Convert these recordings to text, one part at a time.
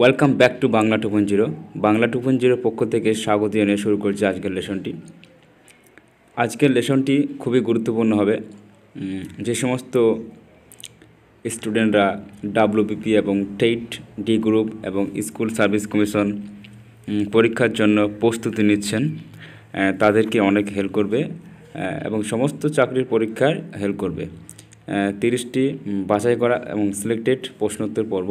welcome back to Bangla two point zero Bangla two point জিরোর পক্ষ থেকে স্বাগত জানিয়ে শুরু করছি আজকের লেশনটি আজকের লেশনটি খুবই গুরুত্বপূর্ণ হবে যে সমস্ত স্টুডেন্টরা ডাব্লুবিপি এবং টেইট ডি গ্রুপ এবং স্কুল সার্ভিস কমিশন পরীক্ষার জন্য প্রস্তুতি নিচ্ছেন তাদেরকে অনেক হেল্প করবে এবং সমস্ত চাকরির পরীক্ষার হেল্প করবে তিরিশটি বাছাই করা এবং সিলেক্টেড প্রশ্নোত্তর পর্ব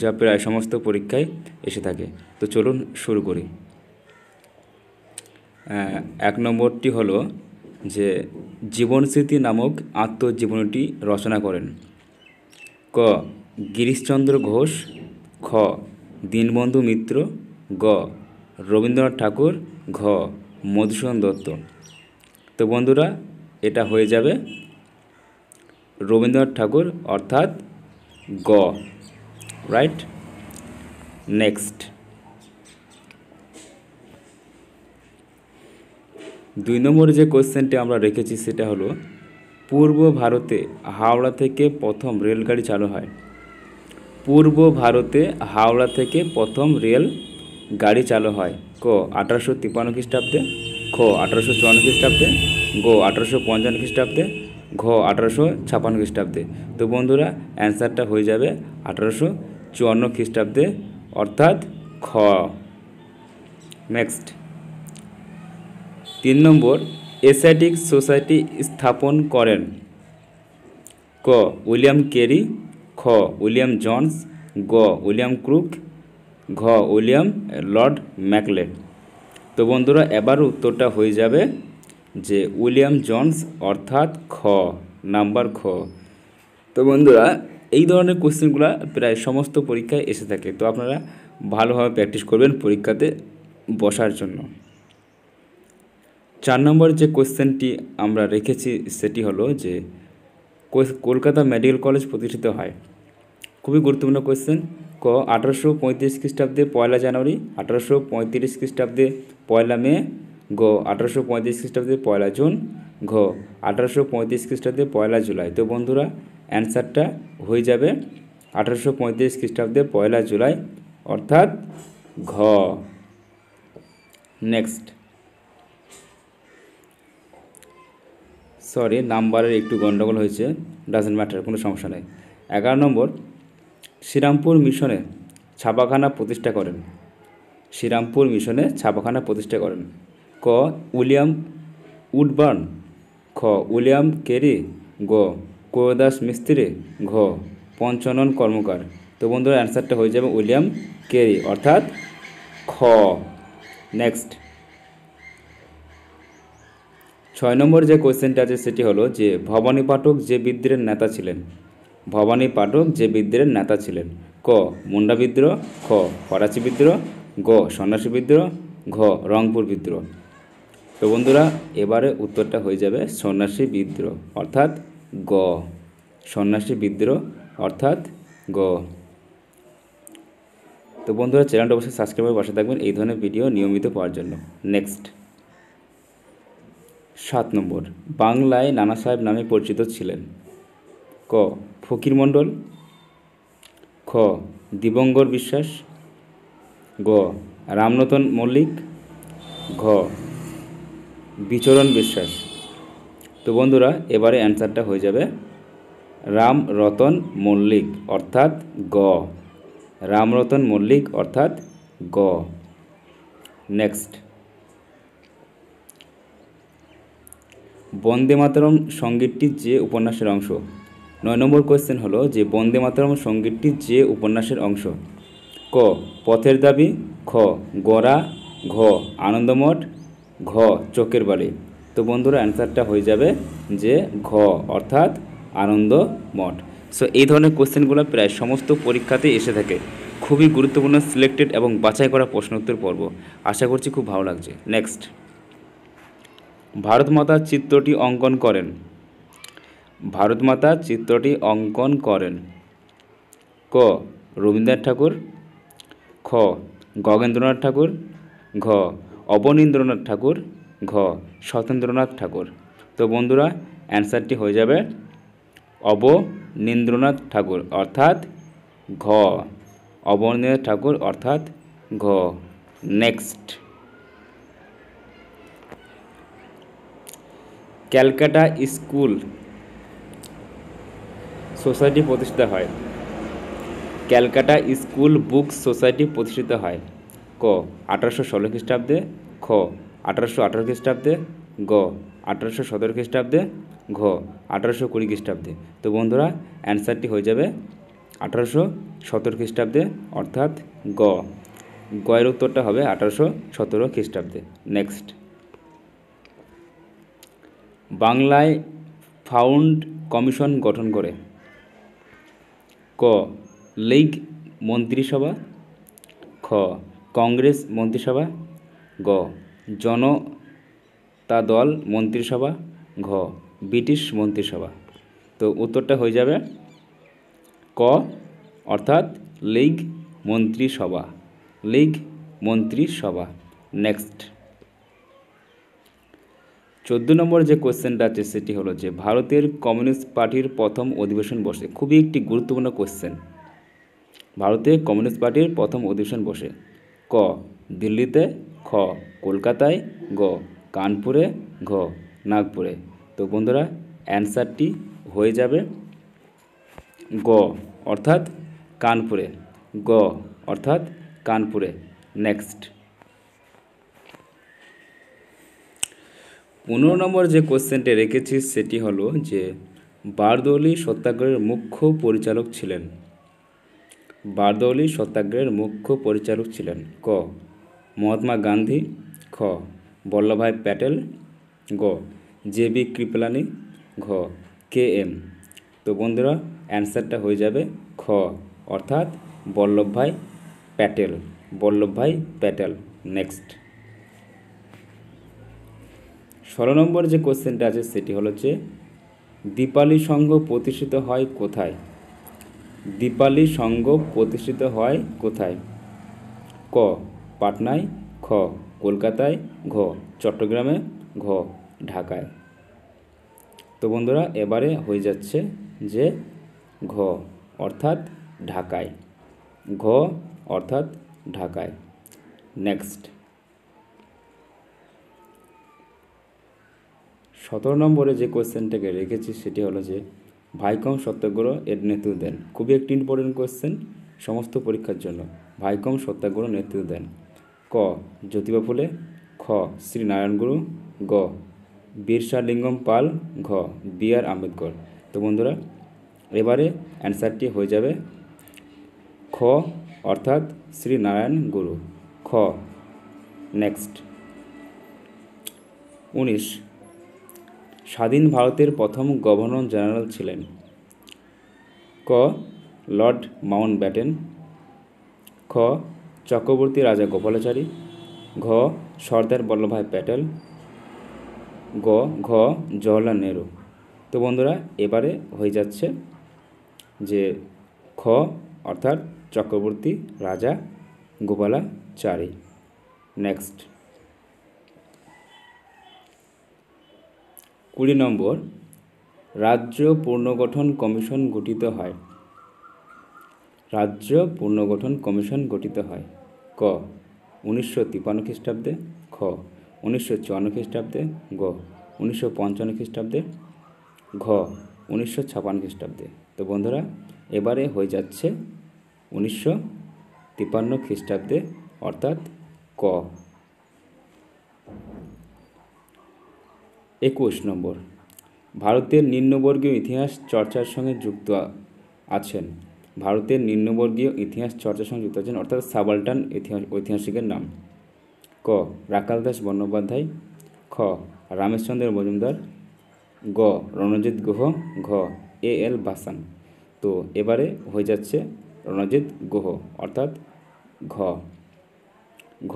যা প্রায় সমস্ত পরীক্ষায় এসে থাকে তো চলুন শুরু করি এক নম্বরটি হলো যে জীবনস্মৃতি নামক আত্মজীবনীটি রচনা করেন ক গিরিশচন্দ্র ঘোষ খ দীনবন্ধু মিত্র গ রবীন্দ্রনাথ ঠাকুর ঘ মধুসূদন দত্ত তো বন্ধুরা এটা হয়ে যাবে রবীন্দ্রনাথ ঠাকুর অর্থাৎ গ রাইট নেক্সট দুই নম্বরে যে কোয়েশ্চেনটি আমরা রেখেছি সেটা হলো পূর্ব ভারতে হাওড়া থেকে প্রথম রেলগাড়ি চালু হয় পূর্ব ভারতে হাওড়া থেকে প্রথম রেল গাড়ি চালু হয় ক আঠারোশো তিপ্পান্ন খ্রিস্টাব্দে খ আঠারোশো চুয়ান্ন খ্রিস্টাব্দে গ আঠারোশো পঞ্চান্ন খ্রিস্টাব্দে ঘ আঠারোশো ছাপান্ন খ্রিস্টাব্দে তো বন্ধুরা অ্যান্সারটা হয়ে যাবে আঠারোশো চুয়ান্ন খ্রিস্টাব্দে অর্থাৎ খ নেক্সট তিন নম্বর এশিয়াটিক সোসাইটি স্থাপন করেন ক উইলিয়াম কেরি খ উইলিয়াম জনস গ উইলিয়াম ক্রুক ঘ উইলিয়াম লর্ড ম্যাকলেট তো বন্ধুরা এবার উত্তরটা হয়ে যাবে যে উইলিয়াম জনস অর্থাৎ খ নাম্বার খ তো বন্ধুরা এই ধরনের কোশ্চেনগুলো প্রায় সমস্ত পরীক্ষায় এসে থাকে তো আপনারা ভালোভাবে প্র্যাকটিস করবেন পরীক্ষাতে বসার জন্য চার নম্বর যে কোয়েশ্চেনটি আমরা রেখেছি সেটি হলো যে কলকাতা মেডিকেল কলেজ প্রতিষ্ঠিত হয় খুবই গুরুত্বপূর্ণ কোয়েশ্চেন ক আঠারোশো পঁয়ত্রিশ খ্রিস্টাব্দে পয়লা জানুয়ারি আঠারোশো পঁয়ত্রিশ খ্রিস্টাব্দে পয়লা মে গ আঠারোশো পঁয়ত্রিশ খ্রিস্টাব্দে পয়লা জুন ঘ আঠারোশো পঁয়ত্রিশ খ্রিস্টাব্দে পয়লা জুলাই তো বন্ধুরা অ্যান্সারটা হয়ে যাবে আঠারোশো পঁয়ত্রিশ খ্রিস্টাব্দে পয়লা জুলাই অর্থাৎ ঘ নেক্সট সরি নাম্বারের একটু গণ্ডগোল হয়েছে ডাজেন্ট ম্যাটার কোনো সমস্যা নেই এগারো নম্বর শ্রীরামপুর মিশনে ছাপাখানা প্রতিষ্ঠা করেন শ্রীরামপুর মিশনে ছাপাখানা প্রতিষ্ঠা করেন ক উইলিয়াম উডবার্ন খ উইলিয়াম কেরি গ কোয়দাস মিস্ত্রি ঘ পঞ্চনন কর্মকার তো বন্ধুরা অ্যান্সারটা হয়ে যাবে উইলিয়াম কেরি অর্থাৎ খ নেক্সট ছয় নম্বর যে কোয়েশ্চেনটা আছে সেটি হলো যে ভবানী পাঠক যে বিদ্রোহের নেতা ছিলেন ভবানী পাঠক যে বিদ্রোহের নেতা ছিলেন ক মুন্ডা বিদ্রোহ খ ফরাসি বিদ্রোহ গ সন্ন্যাসী বিদ্রোহ ঘ রংপুর বিদ্রোহ তো বন্ধুরা এবারে উত্তরটা হয়ে যাবে সন্ন্যাসী বিদ্রোহ অর্থাৎ গ সন্ন্যাসী বিদ্রোহ অর্থাৎ গ তো বন্ধুরা চ্যানেলটা অবশ্যই সাবস্ক্রাইব করে বসে থাকবেন এই ধরনের ভিডিও নিয়মিত পাওয়ার জন্য নেক্সট সাত নম্বর বাংলায় নানা সাহেব নামে পরিচিত ছিলেন ক ফকির মণ্ডল খ দিবঙ্গর বিশ্বাস গ রামনতন মল্লিক ঘ বিচরণ বিশ্বাস তো বন্ধুরা এবারে অ্যান্সারটা হয়ে যাবে রাম রতন মল্লিক অর্থাৎ গ রামরতন মল্লিক অর্থাৎ গ নেক্সট বন্দে মাতরম সঙ্গীতটির যে উপন্যাসের অংশ নয় নম্বর কোয়েশ্চেন হলো যে বন্দে মাতরম সঙ্গীতটির যে উপন্যাসের অংশ ক পথের দাবি খ গড়া ঘ আনন্দমঠ ঘ চোখের বাড়ি তো বন্ধুরা অ্যান্সারটা হয়ে যাবে যে ঘ অর্থাৎ আনন্দ মঠ সো এই ধরনের কোশ্চেনগুলো প্রায় সমস্ত পরীক্ষাতে এসে থাকে খুবই গুরুত্বপূর্ণ সিলেক্টেড এবং বাছাই করা প্রশ্নোত্তর পর্ব আশা করছি খুব ভালো লাগছে নেক্সট ভারতমাতার চিত্রটি অঙ্কন করেন ভারতমাতার চিত্রটি অঙ্কন করেন ক রবীন্দ্রনাথ ঠাকুর খ গগেন্দ্রনাথ ঠাকুর ঘ অবনীন্দ্রনাথ ঠাকুর ঘ সতেন্দ্রনাথ ঠাকুর তো বন্ধুরা অ্যান্সারটি হয়ে যাবে অবনীন্দ্রনাথ ঠাকুর অর্থাৎ ঘ অবনীন্দ্রনাথ ঠাকুর অর্থাৎ ঘ নেক্সট ক্যালকাটা স্কুল সোসাইটি প্রতিষ্ঠিত হয় ক্যালকাটা স্কুল বুক সোসাইটি প্রতিষ্ঠিত হয় ক আঠারোশো ষোলো খ্রিস্টাব্দে খ আঠারোশো আঠারো খ্রিস্টাব্দে গ আঠারোশো সতেরো খ্রিস্টাব্দে ঘ আঠারোশো কুড়ি খ্রিস্টাব্দে তো বন্ধুরা অ্যান্সারটি হয়ে যাবে আঠারোশো সতেরো খ্রিস্টাব্দে অর্থাৎ গ গয়ের উত্তরটা হবে আঠারোশো সতেরো খ্রিস্টাব্দে নেক্সট বাংলায় ফাউন্ড কমিশন গঠন করে ক লীগ মন্ত্রিসভা খ কংগ্রেস মন্ত্রিসভা গ জনতা দল মন্ত্রিসভা ঘ ব্রিটিশ মন্ত্রিসভা তো উত্তরটা হয়ে যাবে ক অর্থাৎ লীগ মন্ত্রিসভা লীগ মন্ত্রিসভা নেক্সট চোদ্দ নম্বর যে কোয়েশ্চেনটা আছে সেটি হলো যে ভারতের কমিউনিস্ট পার্টির প্রথম অধিবেশন বসে খুবই একটি গুরুত্বপূর্ণ কোয়েশ্চেন ভারতের কমিউনিস্ট পার্টির প্রথম অধিবেশন বসে ক দিল্লিতে খ কলকাতায় গ কানপুরে ঘ নাগপুরে তো বন্ধুরা অ্যান্সারটি হয়ে যাবে গ অর্থাৎ কানপুরে গ অর্থাৎ কানপুরে নেক্সট পনেরো নম্বর যে কোশ্চেনটি রেখেছি সেটি হলো যে বারদৌলি সত্যাগ্রহের মুখ্য পরিচালক ছিলেন বারদৌলি সত্যাগ্রহের মুখ্য পরিচালক ছিলেন ক মহাত্মা গান্ধী খ বল্লভভাই প্যাটেল গ জে বি কৃপলানি ঘ কে এম তো বন্ধুরা অ্যান্সারটা হয়ে যাবে খ অর্থাৎ বল্লভভাই প্যাটেল বল্লভভাই প্যাটেল নেক্সট ষোলো নম্বর যে কোশ্চেনটা আছে সেটি হল যে দীপালি সংঘ প্রতিষ্ঠিত হয় কোথায় দীপালি সংঘ প্রতিষ্ঠিত হয় কোথায় ক পাটনায় খ কলকাতায় ঘ চট্টগ্রামে ঘ ঢাকায় তো বন্ধুরা এবারে হয়ে যাচ্ছে যে ঘ অর্থাৎ ঢাকায় ঘ অর্থাৎ ঢাকায় নেক্সট সতেরো নম্বরে যে কোয়েশ্চেনটাকে রেখেছি সেটি হলো যে ভাইকম সত্যাগ্রহ এর নেতৃত্ব দেন খুবই একটি ইম্পর্টেন্ট কোয়েশ্চেন সমস্ত পরীক্ষার জন্য ভাইকম সত্যাগ্রহ নেতৃত্ব দেন ক জ্যোতিবা ফুলে খ শ্রীনারায়ণ গুরু গ লিঙ্গম পাল ঘ বি আর আম্বেদকর তো বন্ধুরা এবারে অ্যান্সারটি হয়ে যাবে খ অর্থাৎ শ্রীনারায়ণ গুরু খ নেক্সট উনিশ স্বাধীন ভারতের প্রথম গভর্নর জেনারেল ছিলেন ক লর্ড মাউন্ট ব্যাটেন খ চক্রবর্তী রাজা গোপালাচারী ঘ সর্দার বল্লভভাই প্যাটেল গ ঘ জওহরলাল নেহরু তো বন্ধুরা এবারে হয়ে যাচ্ছে যে খ অর্থাৎ চক্রবর্তী রাজা গোপালাচারী নেক্সট কুড়ি নম্বর রাজ্য পুনর্গঠন কমিশন গঠিত হয় রাজ্য পুনর্গঠন কমিশন গঠিত হয় ক উনিশশো তিপ্পান্ন খ্রিস্টাব্দে খ উনিশশো চুয়ান্ন খ্রিস্টাব্দে গ উনিশশো পঞ্চান্ন খ্রিস্টাব্দে ঘ উনিশশো ছাপান্ন খ্রিস্টাব্দে তো বন্ধুরা এবারে হয়ে যাচ্ছে উনিশশো তিপ্পান্ন খ্রিস্টাব্দে অর্থাৎ ক একুশ নম্বর ভারতের নিম্নবর্গীয় ইতিহাস চর্চার সঙ্গে যুক্ত আছেন ভারতের নিম্নবর্গীয় ইতিহাস চর্চার সঙ্গে যুক্ত আছেন অর্থাৎ সাবাল্টান ইতিহাস ঐতিহাসিকের নাম ক রাকাল দাস বন্দ্যোপাধ্যায় খ রামেশচন্দ্র মজুমদার গ রণজিৎ গুহ ঘ এ এল ভাসান তো এবারে হয়ে যাচ্ছে রণজিৎ গুহ অর্থাৎ ঘ ঘ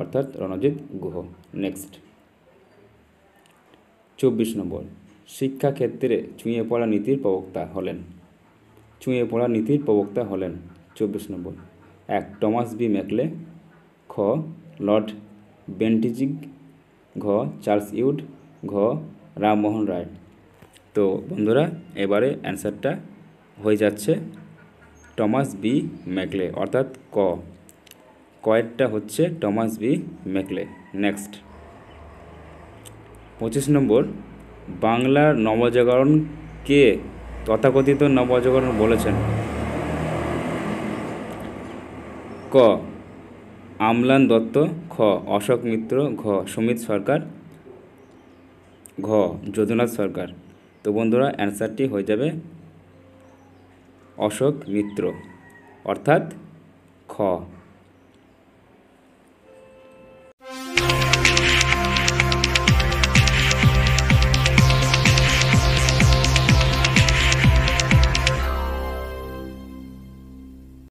অর্থাৎ রণজিৎ গুহ নেক্সট চব্বিশ নম্বর শিক্ষাক্ষেত্রে ছুঁয়ে পড়া নীতির প্রবক্তা হলেন চুঁয়ে পড়া নীতির প্রবক্তা হলেন চব্বিশ নম্বর এক টমাস বি ম্যাকলে খ লর্ড বেন্টিজিগ ঘ চার্লস ইউড ঘ রামমোহন রায় তো বন্ধুরা এবারে অ্যান্সারটা হয়ে যাচ্ছে টমাস বি ম্যাকলে অর্থাৎ ক কয়েকটা হচ্ছে টমাস বি ম্যাকলে নেক্সট পঁচিশ নম্বর বাংলার নবজাগরণ কে তথাকথিত নবজাগরণ বলেছেন ক আমলান দত্ত খ অশোক মিত্র ঘ সুমিত সরকার ঘ যদুনাথ সরকার তো বন্ধুরা অ্যান্সারটি হয়ে যাবে অশোক মিত্র অর্থাৎ খ